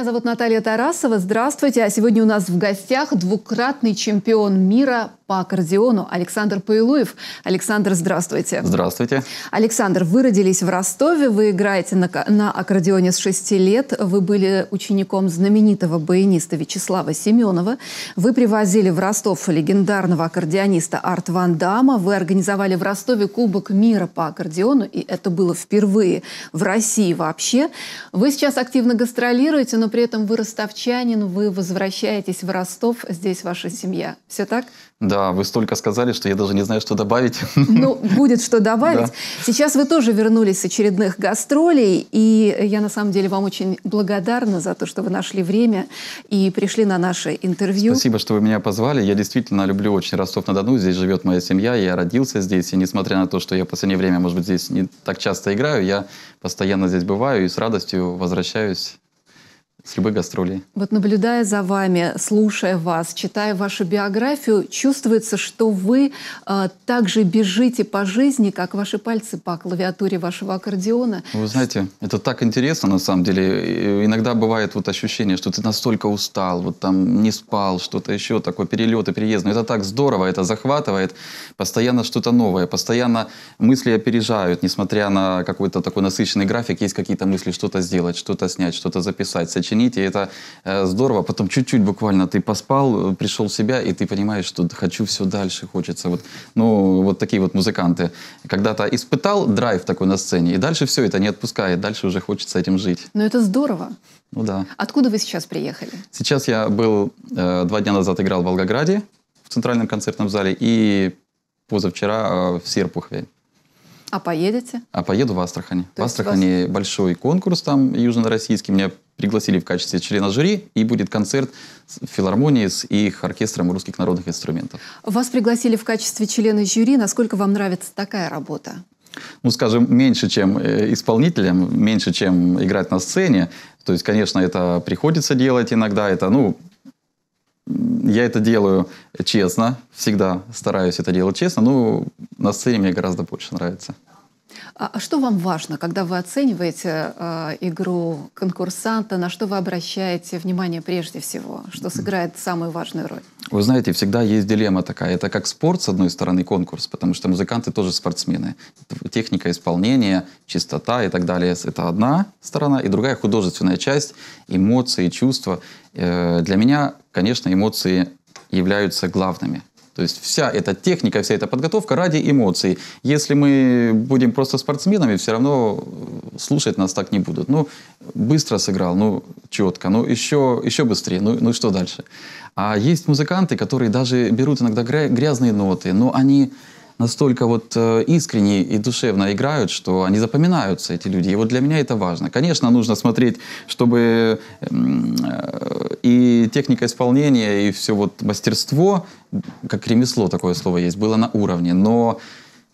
Меня зовут Наталья Тарасова. Здравствуйте. А сегодня у нас в гостях двукратный чемпион мира по аккордеону Александр Паилуев. Александр, здравствуйте. Здравствуйте. Александр, вы родились в Ростове, вы играете на, на аккордеоне с 6 лет, вы были учеником знаменитого баяниста Вячеслава Семенова, вы привозили в Ростов легендарного аккордеониста Арт Ван Дама, вы организовали в Ростове Кубок мира по аккордеону, и это было впервые в России вообще. Вы сейчас активно гастролируете, но при этом вы ростовчанин, вы возвращаетесь в Ростов, здесь ваша семья. Все так? Да, вы столько сказали, что я даже не знаю, что добавить. Ну, будет что добавить. Да. Сейчас вы тоже вернулись с очередных гастролей, и я на самом деле вам очень благодарна за то, что вы нашли время и пришли на наше интервью. Спасибо, что вы меня позвали. Я действительно люблю очень Ростов-на-Дону. Здесь живет моя семья, я родился здесь, и несмотря на то, что я в последнее время, может быть, здесь не так часто играю, я постоянно здесь бываю и с радостью возвращаюсь с любой гастролей. Вот наблюдая за вами, слушая вас, читая вашу биографию, чувствуется, что вы э, так же бежите по жизни, как ваши пальцы по клавиатуре вашего аккордеона. Вы знаете, это так интересно на самом деле. Иногда бывает вот ощущение, что ты настолько устал, вот там не спал, что-то еще, такой перелет и переезд. Но это так здорово, это захватывает. Постоянно что-то новое, постоянно мысли опережают, несмотря на какой-то такой насыщенный график, есть какие-то мысли, что-то сделать, что-то снять, что-то записать, сочинить звонить, и это э, здорово. Потом чуть-чуть буквально ты поспал, э, пришел в себя, и ты понимаешь, что хочу все дальше, хочется. Вот, ну, вот такие вот музыканты. Когда-то испытал драйв такой на сцене, и дальше все это не отпускает, дальше уже хочется этим жить. Но ну, это здорово. Ну да. Откуда вы сейчас приехали? Сейчас я был, э, два дня назад играл в Волгограде, в Центральном концертном зале, и позавчера в Серпухове. А поедете? А поеду в Астрахани. То в Астрахани вас... большой конкурс там южно-российский. Меня пригласили в качестве члена жюри, и будет концерт в филармонии с их оркестром русских народных инструментов. Вас пригласили в качестве члена жюри. Насколько вам нравится такая работа? ну, скажем, меньше, чем э, исполнителям, меньше, чем играть на сцене. То есть, конечно, это приходится делать иногда, это, ну, я это делаю честно, всегда стараюсь это делать честно, но ну, на сцене мне гораздо больше нравится. А, а что вам важно, когда вы оцениваете э, игру конкурсанта, на что вы обращаете внимание прежде всего, что сыграет самую важную роль? Вы знаете, всегда есть дилемма такая. Это как спорт, с одной стороны, конкурс, потому что музыканты тоже спортсмены. Техника исполнения, чистота и так далее – это одна сторона, и другая художественная часть, эмоции, чувства. Э, для меня, конечно, эмоции являются главными. То есть вся эта техника, вся эта подготовка ради эмоций. Если мы будем просто спортсменами, все равно э, слушать нас так не будут. Ну, быстро сыграл, ну, четко, ну, еще, еще быстрее, ну, ну, что дальше? А есть музыканты, которые даже берут иногда грязные ноты, но они настолько вот э, искренне и душевно играют, что они запоминаются, эти люди. И вот для меня это важно. Конечно, нужно смотреть, чтобы эм, э, и техника исполнения, и все вот мастерство, как ремесло такое слово есть, было на уровне. Но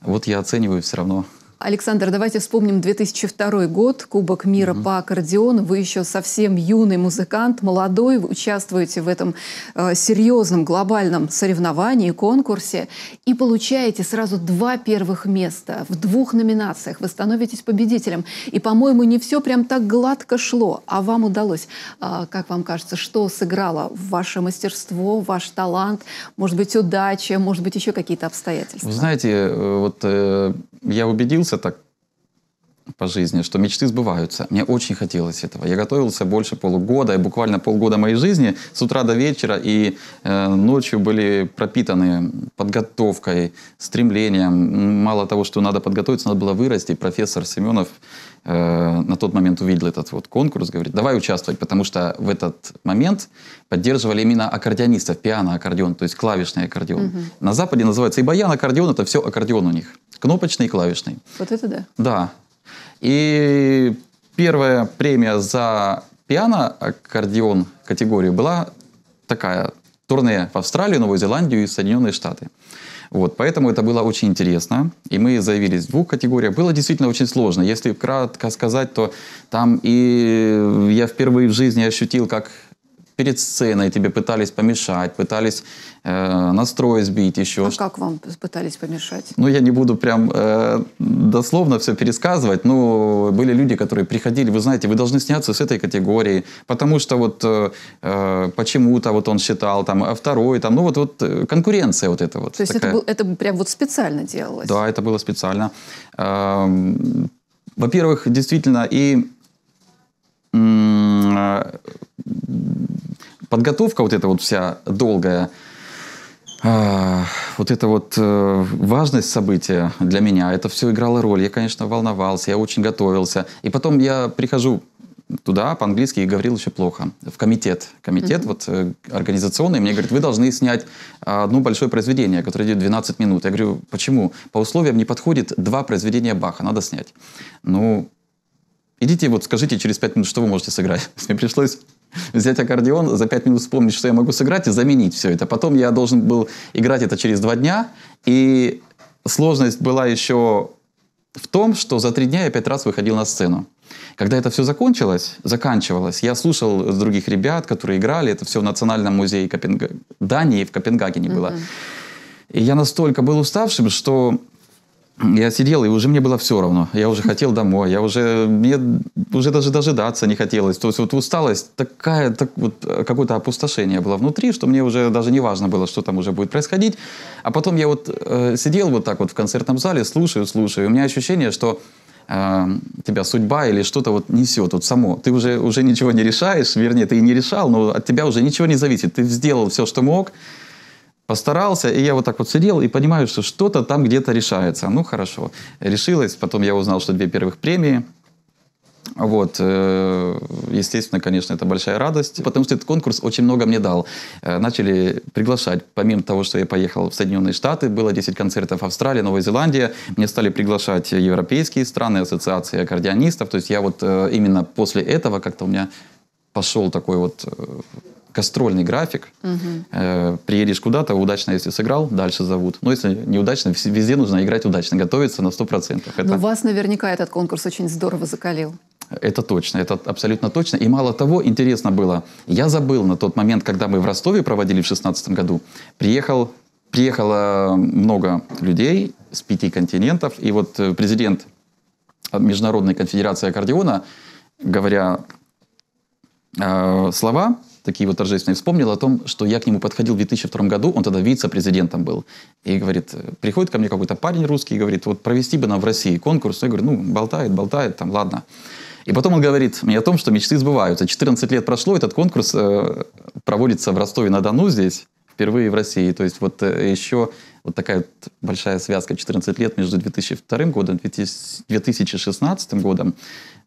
вот я оцениваю все равно Александр, давайте вспомним 2002 год, Кубок мира угу. по аккордеону. Вы еще совсем юный музыкант, молодой, вы участвуете в этом э, серьезном глобальном соревновании, конкурсе и получаете сразу два первых места в двух номинациях. Вы становитесь победителем. И, по-моему, не все прям так гладко шло, а вам удалось. Э, как вам кажется, что сыграло ваше мастерство, ваш талант, может быть, удача, может быть, еще какие-то обстоятельства? Вы знаете, э, вот э, я убедился, изменился так по жизни, что мечты сбываются. Мне очень хотелось этого. Я готовился больше полугода, и буквально полгода моей жизни с утра до вечера и э, ночью были пропитаны подготовкой, стремлением. Мало того, что надо подготовиться, надо было вырасти. Профессор Семенов э, на тот момент увидел этот вот конкурс, говорит, давай участвовать, потому что в этот момент поддерживали именно аккордеонистов, пиано-аккордеон, то есть клавишный аккордеон. Угу. На Западе называется и баян-аккордеон, это все аккордеон у них. Кнопочный и клавишный. Вот это да? Да. И первая премия за пиано аккордеон категорию была такая. Турне в Австралию, Новую Зеландию и Соединенные Штаты. Вот, поэтому это было очень интересно. И мы заявились в двух категориях. Было действительно очень сложно. Если кратко сказать, то там и я впервые в жизни ощутил, как перед сценой тебе пытались помешать, пытались э, настрой сбить еще. А как вам пытались помешать? Ну, я не буду прям э, дословно все пересказывать, но были люди, которые приходили, вы знаете, вы должны сняться с этой категории, потому что вот э, э почему-то вот он считал там, а второй там, ну вот, вот э, конкуренция вот эта вот. То есть это, был, это прям вот специально делалось? Да, это было специально. Э, во-первых, действительно, и э, подготовка вот эта вот вся долгая, а, вот эта вот э, важность события для меня, это все играло роль. Я, конечно, волновался, я очень готовился. И потом я прихожу туда по-английски и говорил еще плохо. В комитет. Комитет mm-hmm. вот э, организационный. Мне говорит, вы должны снять одно большое произведение, которое идет 12 минут. Я говорю, почему? По условиям не подходит два произведения Баха, надо снять. Ну, идите вот скажите через 5 минут, что вы можете сыграть. Мне пришлось взять аккордеон, за пять минут вспомнить, что я могу сыграть, и заменить все это. Потом я должен был играть это через два дня, и сложность была еще в том, что за три дня я пять раз выходил на сцену. Когда это все закончилось, заканчивалось, я слушал других ребят, которые играли, это все в Национальном музее Копенг... Дании в Копенгагене было. Mm-hmm. И я настолько был уставшим, что я сидел, и уже мне было все равно. Я уже хотел домой, я уже, мне уже даже дожидаться не хотелось. То есть вот усталость такая, так вот э, какое-то опустошение было внутри, что мне уже даже не важно было, что там уже будет происходить. А потом я вот э, сидел вот так вот в концертном зале, слушаю, слушаю. И у меня ощущение, что э, тебя судьба или что-то вот несет вот само. Ты уже, уже ничего не решаешь, вернее, ты и не решал, но от тебя уже ничего не зависит. Ты сделал все, что мог, постарался, и я вот так вот сидел и понимаю, что что-то там где-то решается. Ну, хорошо, решилось. Потом я узнал, что две первых премии. Вот, э, естественно, конечно, это большая радость, потому что этот конкурс очень много мне дал. Э, начали приглашать, помимо того, что я поехал в Соединенные Штаты, было 10 концертов в Австралии, Новой Зеландии, мне стали приглашать европейские страны, ассоциации аккордеонистов, то есть я вот э, именно после этого как-то у меня пошел такой вот кастрольный график. Угу. Приедешь куда-то, удачно, если сыграл, дальше зовут. Но ну, если неудачно, везде нужно играть удачно, готовиться на 100%. Ну, это... Но вас наверняка этот конкурс очень здорово закалил. Это точно, это абсолютно точно. И мало того, интересно было, я забыл на тот момент, когда мы в Ростове проводили в 2016 году, приехал, приехало много людей с пяти континентов, и вот э, президент Международной конфедерации аккордеона, говоря э, слова, такие вот торжественные, вспомнил о том, что я к нему подходил в 2002 году, он тогда вице-президентом был, и говорит, приходит ко мне какой-то парень русский и говорит, вот провести бы нам в России конкурс, я говорю, ну, болтает, болтает, там, ладно. И потом он говорит мне о том, что мечты сбываются. 14 лет прошло, этот конкурс э, проводится в Ростове-на-Дону здесь, впервые в России. То есть вот э, еще вот такая вот большая связка 14 лет между 2002 годом и 2016 годом.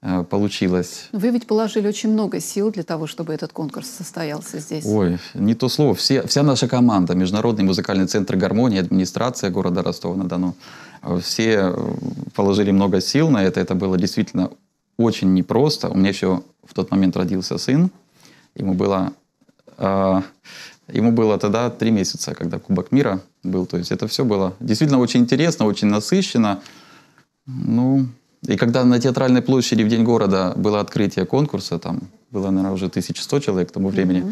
Э, получилось. Ну, вы ведь положили очень много сил для того, чтобы этот конкурс состоялся здесь. Ой, не то слово. Все, вся наша команда, Международный музыкальный центр гармонии, администрация города Ростова-на-Дону, э, все э, положили много сил на это. Это было действительно очень непросто. У меня еще в тот момент родился сын. Ему было, э, ему было тогда три месяца, когда Кубок мира был. То есть это все было действительно очень интересно, очень насыщенно. Ну, и когда на Театральной площади в День города было открытие конкурса, там было, наверное, уже 1100 человек к тому времени,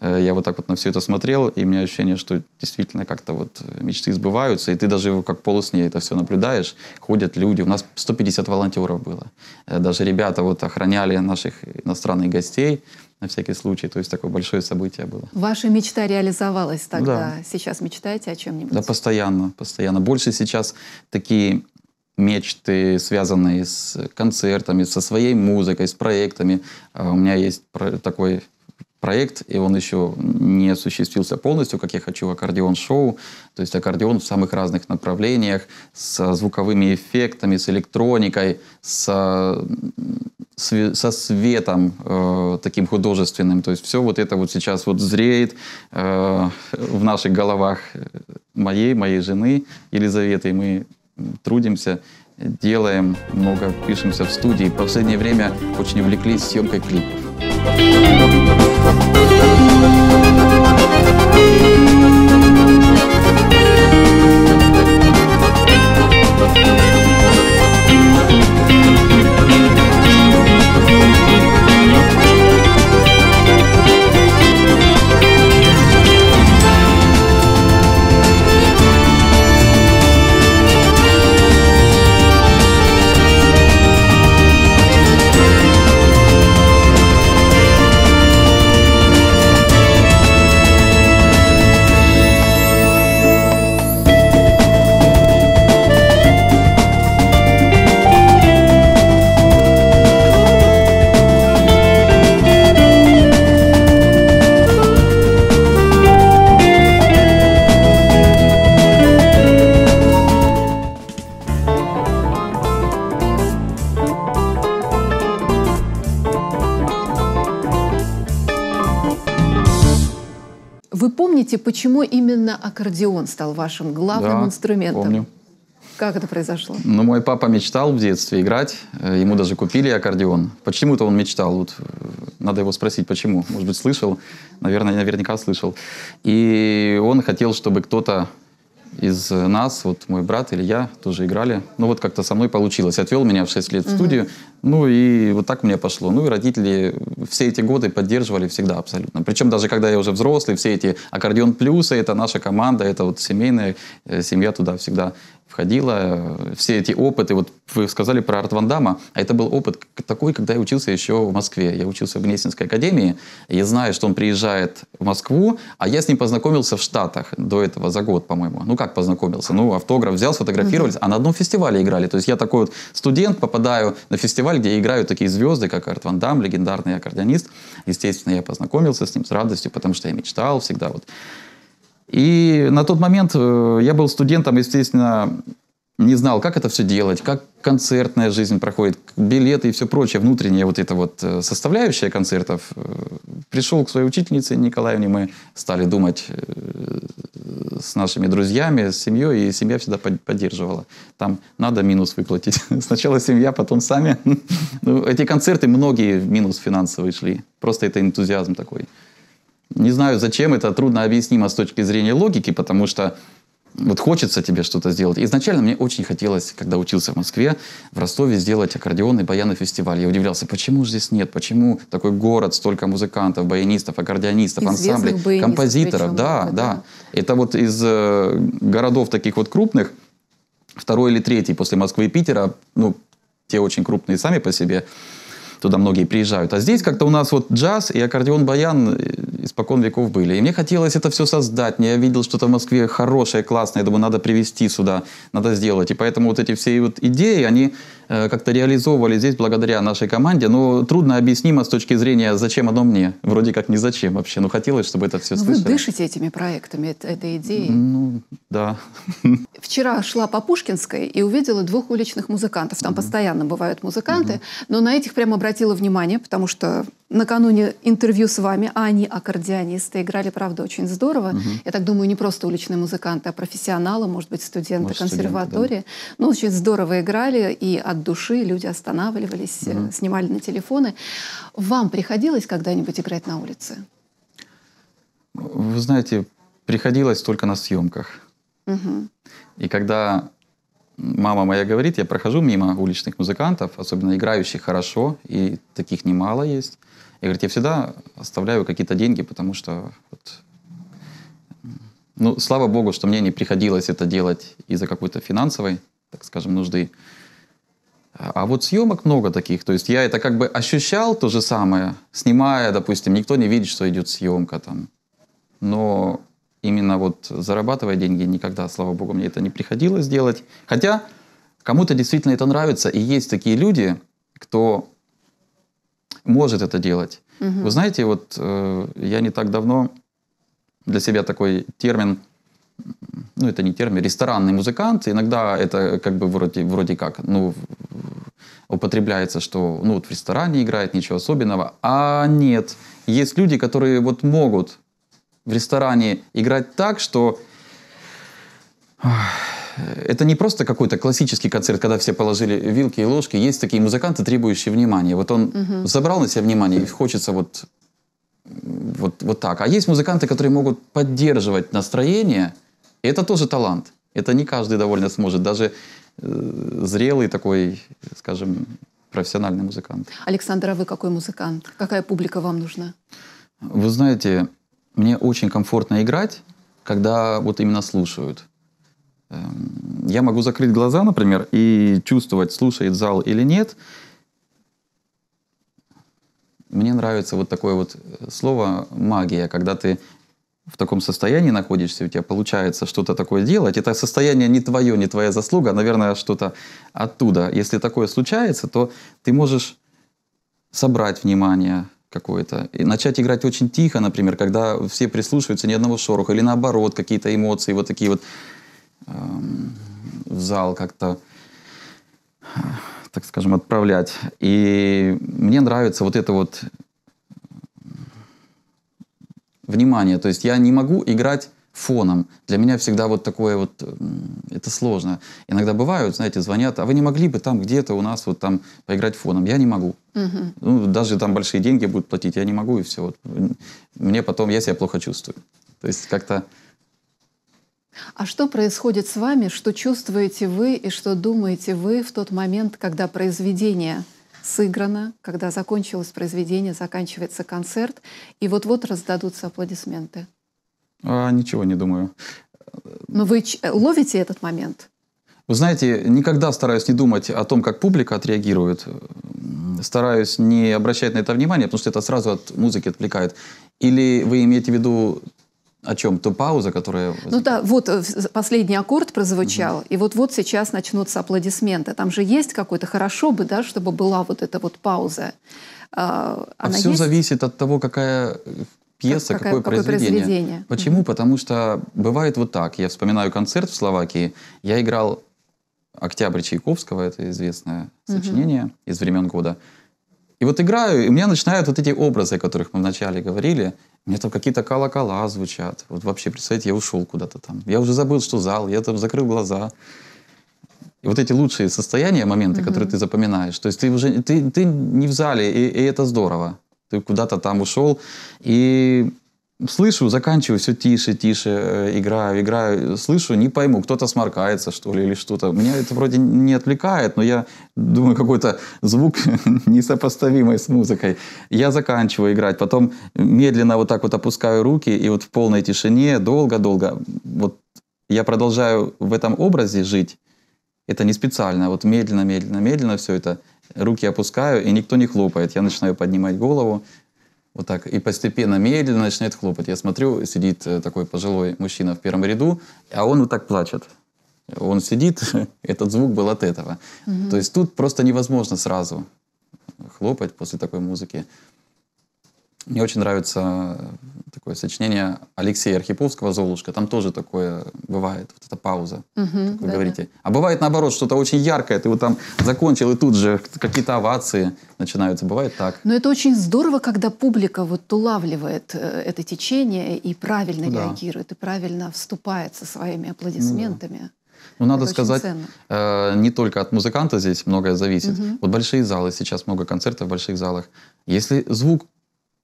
mm-hmm. я вот так вот на все это смотрел, и у меня ощущение, что действительно как-то вот мечты сбываются, и ты даже как полусне это все наблюдаешь, ходят люди, у нас 150 волонтеров было, э, даже ребята вот охраняли наших иностранных гостей, на всякий случай. То есть такое большое событие было. Ваша мечта реализовалась тогда. Да. Сейчас мечтаете о чем-нибудь? Да, постоянно, постоянно. Больше сейчас такие мечты, связанные с концертами, со своей музыкой, с проектами. А у меня есть такой проект, и он еще не осуществился полностью, как я хочу, аккордеон-шоу, то есть аккордеон в самых разных направлениях, с звуковыми эффектами, с электроникой, со, со светом э, таким художественным, то есть все вот это вот сейчас вот зреет э, в наших головах моей, моей жены Елизаветы, и мы трудимся, делаем, много пишемся в студии. В последнее время очень увлеклись съемкой клипов. Вы помните, почему именно аккордеон стал вашим главным да, инструментом? Помню. Как это произошло? Ну, мой папа мечтал в детстве играть. Э, ему даже купили аккордеон. Почему-то он мечтал. Вот э, надо его спросить, почему. Может быть, слышал. Наверное, наверняка слышал. И он хотел, чтобы кто-то из нас, вот мой брат или я тоже играли. Ну вот как-то со мной получилось. Отвел меня в 6 лет в студию. Угу. Ну и вот так мне пошло. Ну и родители все эти годы поддерживали всегда абсолютно. Причем даже когда я уже взрослый, все эти аккордеон плюсы, это наша команда, это вот семейная э, семья туда всегда входила, все эти опыты, вот вы сказали про Арт Ван Дамма, а это был опыт такой, когда я учился еще в Москве, я учился в Гнесинской академии, и я знаю, что он приезжает в Москву, а я с ним познакомился в Штатах до этого, за год, по-моему, ну как познакомился, ну автограф взял, сфотографировались, mm-hmm. а на одном фестивале играли, то есть я такой вот студент, попадаю на фестиваль, где играют такие звезды, как Арт Ван Дам, легендарный аккордеонист, естественно, я познакомился с ним с радостью, потому что я мечтал всегда вот и на тот момент э, я был студентом, естественно, не знал, как это все делать, как концертная жизнь проходит, билеты и все прочее, внутренняя вот эта вот э, составляющая концертов. Э, Пришел к своей учительнице Николаевне, мы стали думать с нашими друзьями, с семьей, и семья всегда поддерживала. Там надо минус выплатить. Сначала семья, потом сами. Ну Эти концерты многие минус финансовые шли. Просто это энтузиазм такой. Не знаю, зачем это трудно объяснимо с точки зрения логики, потому что вот хочется тебе что-то сделать. Изначально мне очень хотелось, когда учился в Москве, в Ростове сделать аккордеонный баянный фестиваль. Я удивлялся, почему же здесь нет, почему такой город, столько музыкантов, баянистов, аккордеонистов, ансамблей, композиторов. Причем, да, это... да. Это вот из э, городов таких вот крупных, второй или третий после Москвы и Питера, ну, те очень крупные сами по себе, туда многие приезжают. А здесь как-то у нас вот джаз и аккордеон баян э, испокон веков были. И мне хотелось это все создать. Я видел что-то в Москве хорошее, классное. Я думаю, надо привезти сюда, надо сделать. И поэтому вот эти все вот идеи, они э, как-то реализовывали здесь благодаря нашей команде. Но трудно объяснимо с точки зрения, зачем оно мне. Вроде как не зачем вообще. Но хотелось, чтобы это все Но ну, слышали. Вы дышите этими проектами, этой идеей. Ну, да. Вчера шла по Пушкинской и увидела двух уличных музыкантов. Там mm постоянно бывают музыканты. mm Но на этих прямо обратилась обратила внимание, потому что накануне интервью с вами, а они аккордеонисты, играли, правда, очень здорово. Угу. Я так думаю, не просто уличные музыканты, а профессионалы, может быть, студенты может, консерватории. Студенты, да. Ну, очень здорово играли, и от души люди останавливались, угу. снимали на телефоны. Вам приходилось когда-нибудь играть на улице? Вы знаете, приходилось только на съемках. Угу. И когда мама моя говорит, я прохожу мимо уличных музыкантов, особенно играющих хорошо, и таких немало есть. Я говорю, я всегда оставляю какие-то деньги, потому что вот, ну, слава богу, что мне не приходилось это делать из-за какой-то финансовой, так скажем, нужды. А вот съемок много таких. То есть я это как бы ощущал то же самое, снимая, допустим, никто не видит, что идет съемка там. Но именно вот зарабатывая деньги, никогда, слава богу, мне это не приходилось делать. Хотя кому-то действительно это нравится, и есть такие люди, кто может это делать. Угу. Вы знаете, вот э, я не так давно для себя такой термин, ну это не термин, ресторанный музыкант, иногда это как бы вроде, вроде как, ну употребляется, что ну вот в ресторане играет, ничего особенного, а нет, есть люди, которые вот могут в ресторане играть так, что это не просто какой-то классический концерт, когда все положили вилки и ложки. Есть такие музыканты, требующие внимания. Вот он угу. забрал на себя внимание, и хочется вот, вот, вот так. А есть музыканты, которые могут поддерживать настроение, и это тоже талант. Это не каждый довольно сможет, даже э, зрелый такой, скажем, профессиональный музыкант. Александр, а вы какой музыкант? Какая публика вам нужна? Вы знаете, мне очень комфортно играть, когда вот именно слушают. Эм, я могу закрыть глаза, например, и чувствовать, слушает зал или нет. Мне нравится вот такое вот э, слово «магия», когда ты в таком состоянии находишься, у тебя получается что-то такое делать. Это состояние не твое, не твоя заслуга, а, наверное, что-то оттуда. Если такое случается, то ты можешь собрать внимание, какое-то. И начать играть очень тихо, например, когда все прислушиваются, ни одного шороха. Или наоборот, какие-то эмоции вот такие вот эм, в зал как-то, так скажем, отправлять. И мне нравится вот это вот э, внимание. То есть я не могу играть фоном. Для меня всегда вот такое вот, э, это сложно. Иногда бывают, знаете, звонят, а вы не могли бы там где-то у нас вот там поиграть фоном? Я не могу. Угу. Ну, даже там большие деньги будут платить, я не могу, и все. Вот. Мне потом, я себя плохо чувствую. То есть как-то... А что происходит с вами, что чувствуете вы и что думаете вы в тот момент, когда произведение сыграно, когда закончилось произведение, заканчивается концерт, и вот-вот раздадутся аплодисменты? А, ничего не думаю. Но вы ловите этот момент? Вы знаете, никогда стараюсь не думать о том, как публика отреагирует. Стараюсь не обращать на это внимания, потому что это сразу от музыки отвлекает. Или вы имеете в виду о чем? То пауза, которая... Ну да, вот э, последний аккорд прозвучал, угу. и вот-вот сейчас начнутся аплодисменты. Там же есть какой-то хорошо бы, да, чтобы была вот эта вот пауза. А, она а все есть? зависит от того, какая, пьеса, как, какое, какое произведение. произведение. Почему? Mm-hmm. Потому что бывает вот так. Я вспоминаю концерт в Словакии. Я играл «Октябрь Чайковского», это известное mm-hmm. сочинение из времен года. И вот играю, и у меня начинают вот эти образы, о которых мы вначале говорили. У меня там какие-то колокола звучат. Вот вообще, представьте, я ушел куда-то там. Я уже забыл, что зал, я там закрыл глаза. И вот эти лучшие состояния, моменты, mm-hmm. которые ты запоминаешь. То есть ты уже ты, ты не в зале, и, и это здорово ты куда-то там ушел. И слышу, заканчиваю, все тише, тише, э, играю, играю, слышу, не пойму, кто-то сморкается, что ли, или что-то. Меня это вроде не отвлекает, но я думаю, какой-то звук несопоставимый с музыкой. Я заканчиваю играть, потом медленно вот так вот опускаю руки, и вот в полной тишине, долго-долго, вот я продолжаю в этом образе жить. Это не специально, вот медленно, медленно, медленно все это – руки опускаю, и никто не хлопает. Я начинаю поднимать голову, вот так, и постепенно, медленно начинает хлопать. Я смотрю, сидит э, такой пожилой мужчина в первом ряду, а он вот так плачет. Он сидит, этот звук был от этого. Угу. То есть тут просто невозможно сразу хлопать после такой музыки. Мне очень нравится такое сочинение Алексея Архиповского «Золушка». Там тоже такое бывает, вот эта пауза, угу, как вы да, говорите. Да. А бывает наоборот, что-то очень яркое, ты вот там закончил, и тут же какие-то овации начинаются. Бывает так. Но это очень здорово, когда публика вот улавливает э, это течение и правильно да. реагирует, и правильно вступает со своими аплодисментами. Ну, да. Ну, надо это сказать, э, не только от музыканта здесь многое зависит. Угу. Вот большие залы, сейчас много концертов в больших залах. Если звук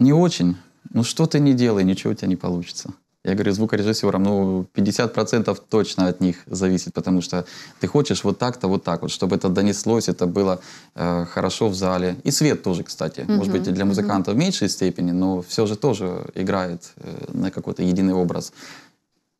не очень. Ну что ты не делай, ничего у тебя не получится. Я говорю звукорежиссерам, ну 50% точно от них зависит, потому что ты хочешь вот так-то, вот так вот, чтобы это донеслось, это было э, хорошо в зале. И свет тоже, кстати. Mm-hmm. Может быть, для музыкантов mm-hmm. в меньшей степени, но все же тоже играет э, на какой-то единый образ.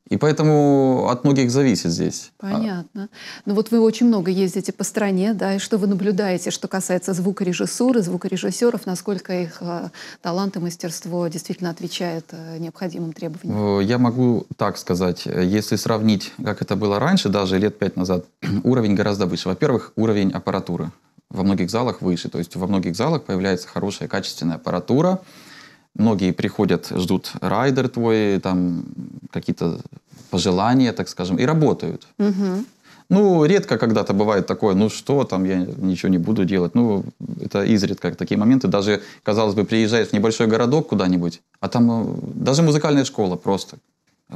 И поэтому от многих зависит здесь. А Понятно. Но ну вот вы очень много ездите по стране, да, и что вы наблюдаете, что касается звукорежиссуры, звукорежиссеров, насколько их а, талант и мастерство действительно отвечает э, необходимым требованиям? Я могу так сказать. Если сравнить, как это было раньше, даже лет пять назад, уровень гораздо выше. Во-первых, уровень аппаратуры во многих залах выше. То есть во многих залах появляется хорошая качественная аппаратура, многие приходят, ждут райдер твой, там какие-то пожелания, так скажем, и работают. Угу. Ну, редко когда-то бывает такое, ну что там, я ничего не буду делать. Ну, это изредка такие моменты. Даже, казалось бы, приезжаешь в небольшой городок куда-нибудь, а там э, даже музыкальная школа просто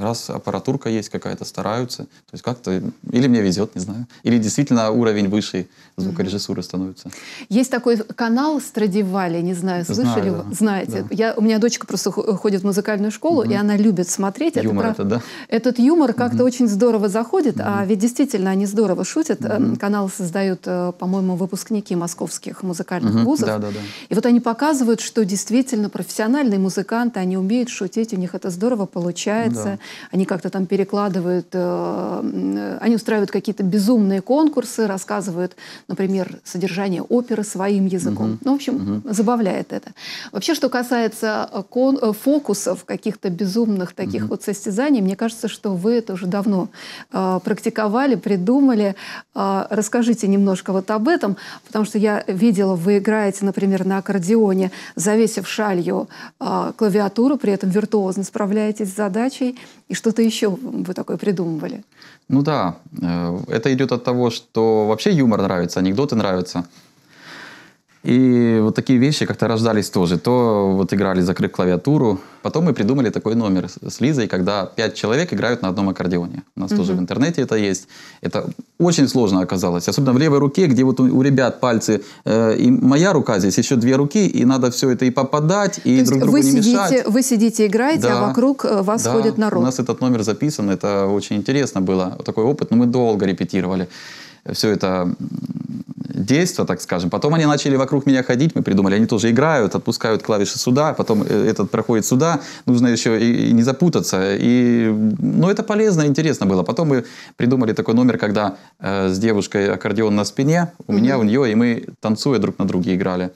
раз аппаратурка есть какая-то, стараются. То есть как-то или мне везет, не знаю, или действительно уровень выше звукорежиссуры mm-hmm. становится. Есть такой канал Страдивали, не знаю, слышали Знаю, да. Знаете? Да. Я, у меня дочка просто ходит в музыкальную школу, mm-hmm. и она любит смотреть. Юмор это, прав... это да? Этот юмор как-то mm-hmm. очень здорово заходит, mm-hmm. а ведь действительно они здорово шутят. Mm-hmm. Канал создают, э, по-моему, выпускники московских музыкальных mm-hmm. вузов. Да, да, да. И вот они показывают, что действительно профессиональные музыканты, они умеют шутить, у них это здорово получается. Да они как-то там перекладывают, э, они устраивают какие-то безумные конкурсы, рассказывают, например, содержание оперы своим языком. Угу. Ну, в общем, угу. забавляет это. Вообще, что касается э, кон- э, фокусов, каких-то безумных таких угу. вот состязаний, мне кажется, что вы это уже давно э, практиковали, придумали. Э, расскажите немножко вот об этом, потому что я видела, вы играете, например, на аккордеоне, завесив шалью э, клавиатуру, при этом виртуозно справляетесь с задачей и что-то еще вы такое придумывали. Ну да, э, это идет от того, что вообще юмор нравится, анекдоты нравятся. И вот такие вещи как-то рождались тоже. То вот играли «Закрыв клавиатуру». Потом мы придумали такой номер с Лизой, когда пять человек играют на одном аккордеоне. У нас угу. тоже в интернете это есть. Это очень сложно оказалось. Особенно в левой руке, где вот у, у ребят пальцы... Э, и моя рука здесь, еще две руки, и надо все это и попадать, и То друг другу не сидите, мешать. Вы сидите, играете, а да. а вокруг э, вас да. ходит народ. У нас этот номер записан, это очень интересно было. такой опыт, но ну, мы долго репетировали все это действо, так скажем. Потом они начали вокруг меня ходить, мы придумали, они тоже играют, отпускают клавиши сюда, потом э, этот проходит сюда, нужно еще и, и не запутаться. И, ну, это полезно, интересно было. Потом мы придумали такой номер, когда э, с девушкой аккордеон на спине, у mm-hmm. меня, у нее, и мы, танцуя друг на друге, играли.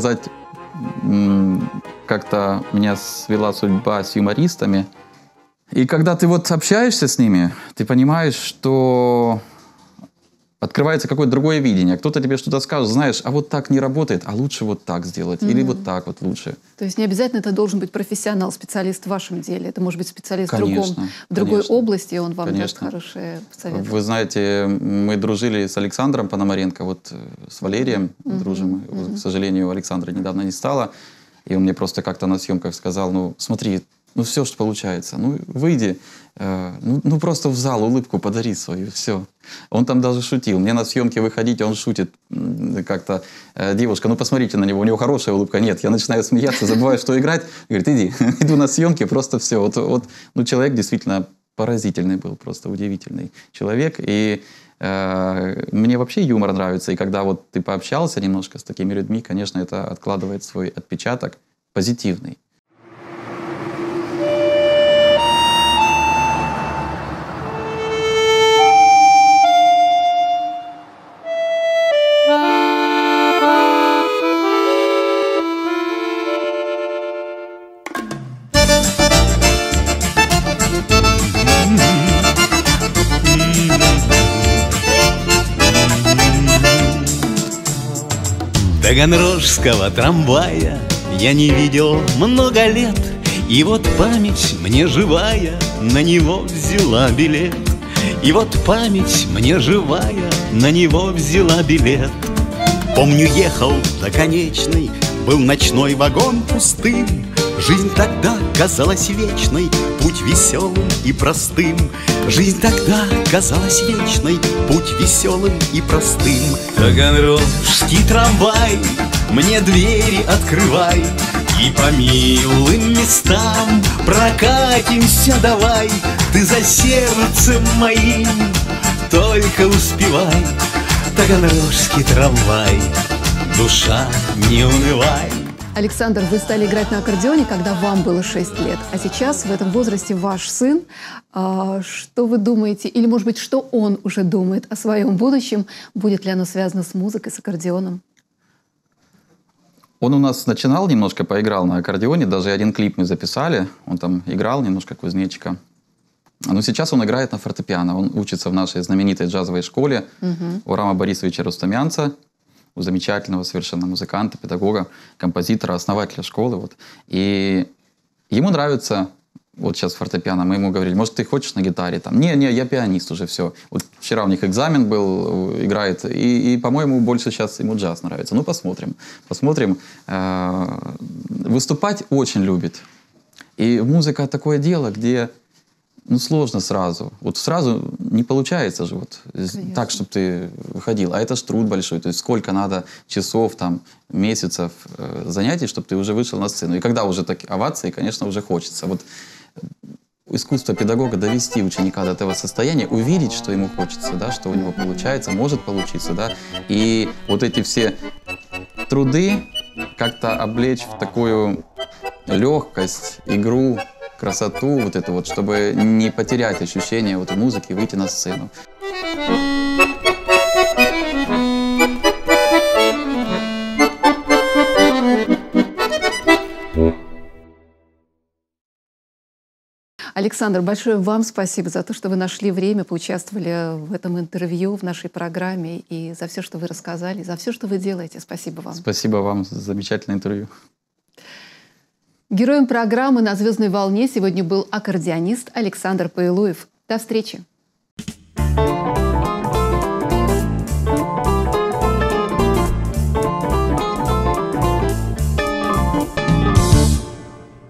сказать, как-то меня свела судьба с юмористами. И когда ты вот общаешься с ними, ты понимаешь, что открывается какое-то другое видение. Кто-то тебе что-то скажет, знаешь, а вот так не работает, а лучше вот так сделать, mm-hmm. или вот так вот лучше. То есть не обязательно это должен быть профессионал, специалист в вашем деле. Это может быть специалист конечно, в другом, в другой конечно. области, и он вам конечно. даст хорошие советы. Вы знаете, мы дружили с Александром Пономаренко, вот э, с Валерием mm-hmm. дружим. Mm-hmm. к сожалению, Александра недавно не стало. И он мне просто как-то на съемках сказал, ну, смотри, ну все, что получается. Ну выйди, э, ну, ну просто в зал улыбку подари свою, все. Он там даже шутил. Мне на съемке выходить, он шутит как-то. Э, девушка, ну посмотрите на него, у него хорошая улыбка. Нет, я начинаю смеяться, забываю, что играть. Говорит, иди, иду на съемки, просто все. Вот, вот, ну человек действительно поразительный был, просто удивительный человек. И э, мне вообще юмор нравится. И когда вот ты пообщался немножко с такими людьми, конечно, это откладывает свой отпечаток позитивный. Таганрожского трамвая Я не видел много лет И вот память мне живая На него взяла билет И вот память мне живая На него взяла билет Помню, ехал до конечной Был ночной вагон пустым Жизнь тогда казалась вечной, путь веселым и простым. Жизнь тогда казалась вечной, путь веселым и простым. Таганрогский трамвай, мне двери открывай, и по милым местам прокатимся давай Ты за сердцем моим только успевай Таганрожский трамвай, душа не унывай Александр, вы стали играть на аккордеоне, когда вам было 6 лет, а сейчас в этом возрасте ваш сын. А, что вы думаете, или, может быть, что он уже думает о своем будущем? Будет ли оно связано с музыкой, с аккордеоном? Он у нас начинал немножко, поиграл на аккордеоне, даже один клип мы записали, он там играл немножко кузнечика. Но сейчас он играет на фортепиано, он учится в нашей знаменитой джазовой школе угу. у Рама Борисовича Рустамянца у замечательного совершенно музыканта, педагога, композитора, основателя школы. Вот. И ему нравится вот сейчас фортепиано, мы ему говорили, может, ты хочешь на гитаре? Там, не, не, я пианист уже, все. Вот вчера у них экзамен был, э, играет, и, и по-моему, больше сейчас ему джаз нравится. Ну, посмотрим, посмотрим. Э, выступать очень любит. И музыка такое дело, где ну, сложно сразу. Вот сразу не получается же вот Конечно. так, чтобы ты выходил. А это ж труд большой. То есть сколько надо часов, там, месяцев э, занятий, чтобы ты уже вышел на сцену. И когда уже так овации, конечно, уже хочется. Вот искусство педагога довести ученика до этого состояния, увидеть, что ему хочется, да, что у него получается, может получиться, да. И вот эти все труды как-то облечь в такую легкость, игру, красоту, вот это вот, чтобы не потерять ощущение вот музыки и выйти на сцену. Александр, большое вам спасибо за то, что вы нашли время, поучаствовали в этом интервью, в нашей программе, и за все, что вы рассказали, за все, что вы делаете. Спасибо вам. Спасибо вам за замечательное интервью. Героем программы «На звездной волне» сегодня был аккордеонист Александр Паилуев. До встречи!